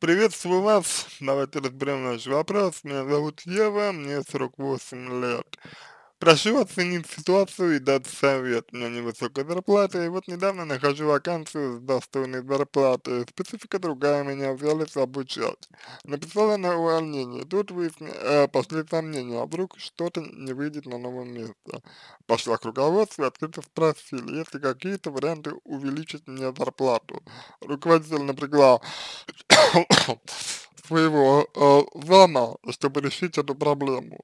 Приветствую вас. Давайте разберем наш вопрос. Меня зовут Ева, мне 48 лет. Прошу оценить ситуацию и дать совет. У меня невысокая зарплата, и вот недавно нахожу вакансию с достойной зарплатой. Специфика другая, меня взялись обучать. Написала на увольнение. Тут выясни, э, пошли сомнения, а вдруг что-то не выйдет на новом месте. Пошла к руководству и открыто спросили, есть какие-то варианты увеличить мне зарплату. Руководитель напрягла своего э, зама, чтобы решить эту проблему.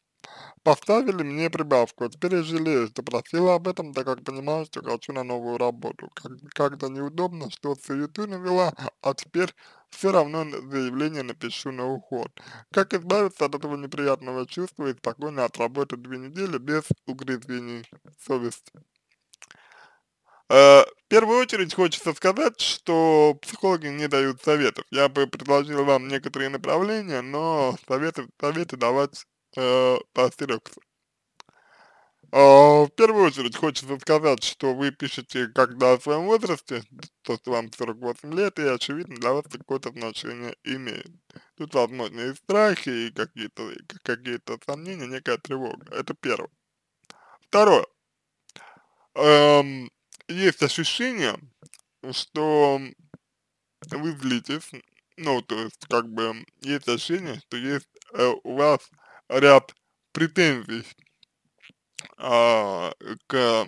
Поставили мне прибавку, а теперь я жалею, что просила об этом, так как понимаю, что хочу на новую работу. Как то неудобно, что суету навела, а теперь все равно заявление напишу на уход. Как избавиться от этого неприятного чувства и спокойно отработать две недели без угрызений совести? Uh, в первую очередь хочется сказать, что психологи не дают советов. Я бы предложил вам некоторые направления, но советы, советы давать э, поостерегся. Э, а, в первую очередь хочется сказать, что вы пишете когда о своем возрасте, то, что вам 48 лет, и очевидно для вас какое-то значение имеет. Тут возможны и страхи, и какие-то какие сомнения, некая тревога. Это первое. Второе. Эм, есть ощущение, что вы злитесь, ну, то есть, как бы, есть ощущение, что есть э, у вас ряд претензий а, к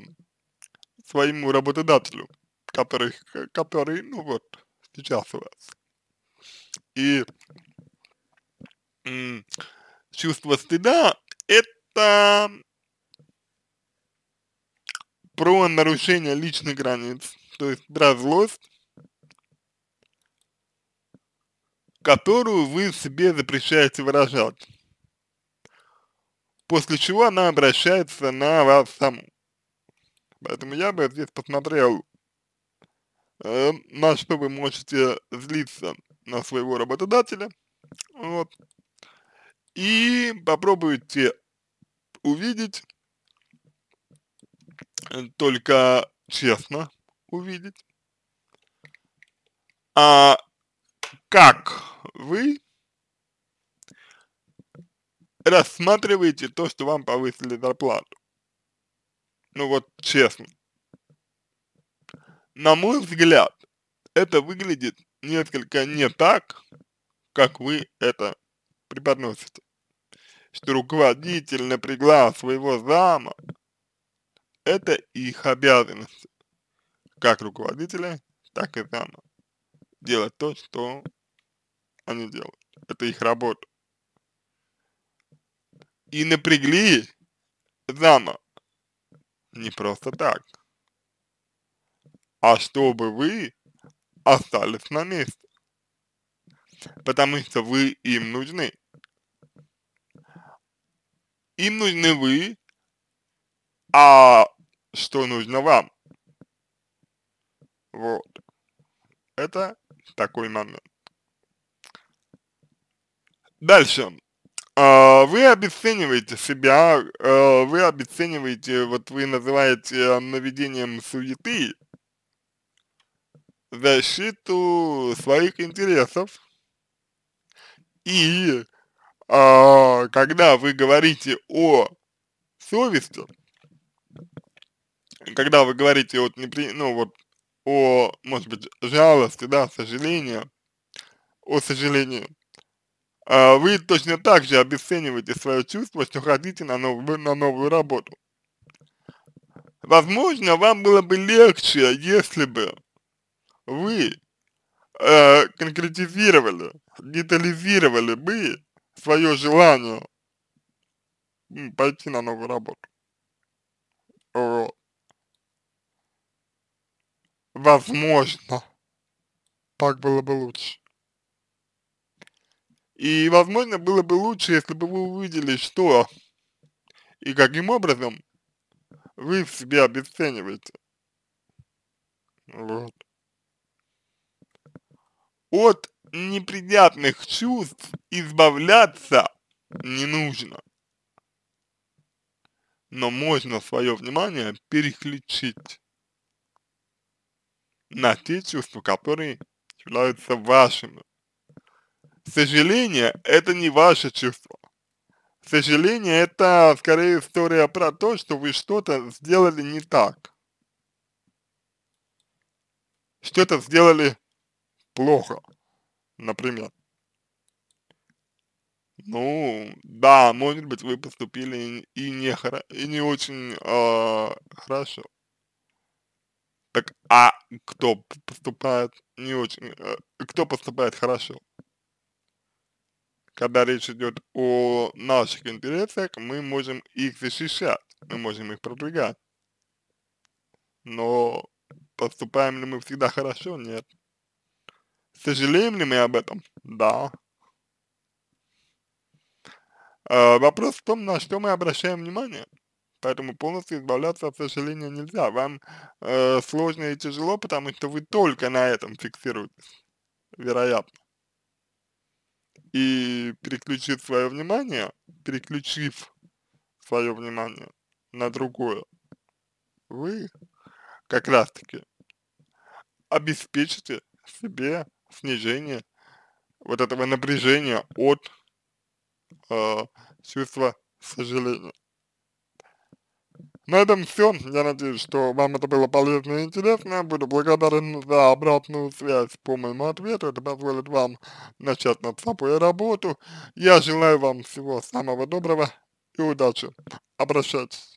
своему работодателю, который, который, ну вот, сейчас у вас. И чувство стыда – это про нарушение личных границ, то есть про злость, которую вы себе запрещаете выражать после чего она обращается на вас саму. Поэтому я бы здесь посмотрел, э, на что вы можете злиться на своего работодателя, вот, и попробуйте увидеть, э, только честно увидеть, а как вы рассматриваете то, что вам повысили зарплату. Ну вот честно. На мой взгляд, это выглядит несколько не так, как вы это преподносите. Что руководитель напрягла своего зама, это их обязанность, как руководителя, так и зама, делать то, что они делают. Это их работа и напрягли заново. Не просто так, а чтобы вы остались на месте, потому что вы им нужны. Им нужны вы, а что нужно вам. Вот. Это такой момент. Дальше. А, вы обесцениваете себя, э, вы обесцениваете, вот вы называете э, наведением суеты защиту своих интересов. И а, когда вы говорите о совести, когда вы говорите вот, ну, вот о, может быть, жалости, да, сожалению, о сожалению, а вы точно так же обесцениваете свое чувство, что хотите на новую, на новую работу. Возможно, вам было бы легче, если бы вы э, конкретизировали, детализировали бы свое желание пойти на новую работу. Вот. Возможно, так было бы лучше. И, возможно, было бы лучше, если бы вы увидели, что и каким образом вы себя обесцениваете. Вот. От неприятных чувств избавляться не нужно. Но можно свое внимание переключить на те чувства, которые являются вашими. Сожаление – это не ваше чувство. Сожаление – это скорее история про то, что вы что-то сделали не так. Что-то сделали плохо, например. Ну, да, может быть, вы поступили и не, и не очень э, хорошо. Так, а кто поступает не очень, э, кто поступает хорошо? когда речь идет о наших интересах, мы можем их защищать, мы можем их продвигать. Но поступаем ли мы всегда хорошо? Нет. Сожалеем ли мы об этом? Да. Э, вопрос в том, на что мы обращаем внимание. Поэтому полностью избавляться от сожаления нельзя. Вам э, сложно и тяжело, потому что вы только на этом фиксируетесь, вероятно. И Переключив свое внимание, переключив свое внимание на другое, вы как раз таки обеспечите себе снижение вот этого напряжения от э, чувства сожаления. На этом все. Я надеюсь, что вам это было полезно и интересно. Буду благодарен за обратную связь по моему ответу. Это позволит вам начать над собой работу. Я желаю вам всего самого доброго и удачи. Обращайтесь.